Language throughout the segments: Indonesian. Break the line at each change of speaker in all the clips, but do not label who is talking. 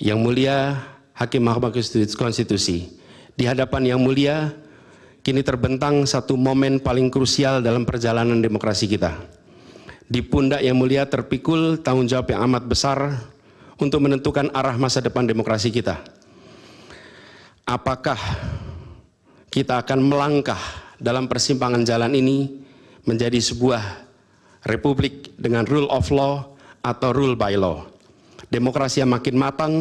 Yang Mulia Hakim Mahkamah Konstitusi, di hadapan Yang Mulia kini terbentang satu momen paling krusial dalam perjalanan demokrasi kita. Di pundak Yang Mulia terpikul tanggung jawab yang amat besar untuk menentukan arah masa depan demokrasi kita. Apakah kita akan melangkah dalam persimpangan jalan ini menjadi sebuah republik dengan rule of law atau rule by law? demokrasi yang makin matang,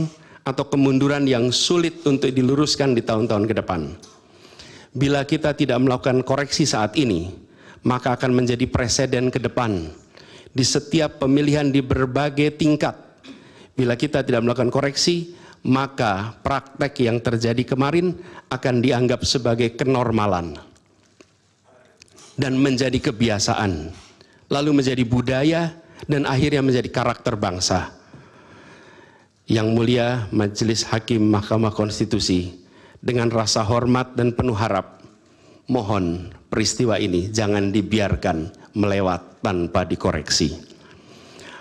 atau kemunduran yang sulit untuk diluruskan di tahun-tahun ke depan. Bila kita tidak melakukan koreksi saat ini, maka akan menjadi presiden ke depan di setiap pemilihan di berbagai tingkat. Bila kita tidak melakukan koreksi, maka praktek yang terjadi kemarin akan dianggap sebagai kenormalan dan menjadi kebiasaan, lalu menjadi budaya, dan akhirnya menjadi karakter bangsa yang Mulia Majelis Hakim Mahkamah Konstitusi, dengan rasa hormat dan penuh harap, mohon peristiwa ini jangan dibiarkan melewat tanpa dikoreksi.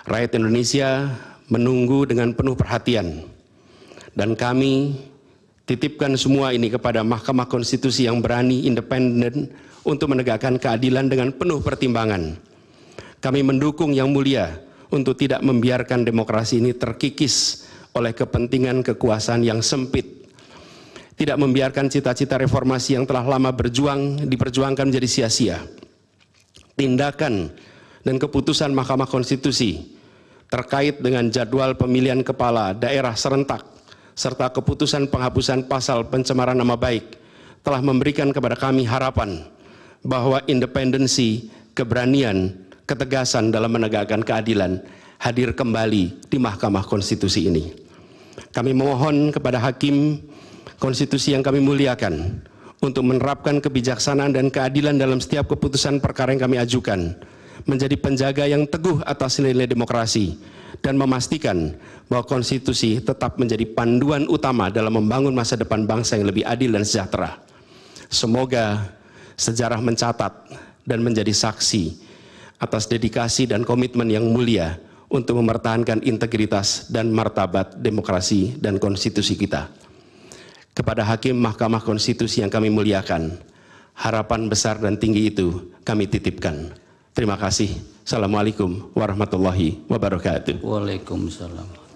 Rakyat Indonesia menunggu dengan penuh perhatian, dan kami titipkan semua ini kepada Mahkamah Konstitusi yang berani, independen, untuk menegakkan keadilan dengan penuh pertimbangan. Kami mendukung Yang Mulia untuk tidak membiarkan demokrasi ini terkikis oleh kepentingan kekuasaan yang sempit. Tidak membiarkan cita-cita reformasi yang telah lama berjuang diperjuangkan menjadi sia-sia. Tindakan dan keputusan Mahkamah Konstitusi terkait dengan jadwal pemilihan kepala daerah serentak serta keputusan penghapusan pasal pencemaran nama baik telah memberikan kepada kami harapan bahwa independensi, keberanian, ketegasan dalam menegakkan keadilan hadir kembali di Mahkamah Konstitusi ini kami mohon kepada hakim konstitusi yang kami muliakan untuk menerapkan kebijaksanaan dan keadilan dalam setiap keputusan perkara yang kami ajukan, menjadi penjaga yang teguh atas nilai demokrasi, dan memastikan bahwa konstitusi tetap menjadi panduan utama dalam membangun masa depan bangsa yang lebih adil dan sejahtera. Semoga sejarah mencatat dan menjadi saksi atas dedikasi dan komitmen yang mulia untuk mempertahankan integritas dan martabat demokrasi dan konstitusi kita. Kepada Hakim Mahkamah Konstitusi yang kami muliakan, harapan besar dan tinggi itu kami titipkan. Terima kasih. Assalamualaikum warahmatullahi wabarakatuh. Waalaikumsalam.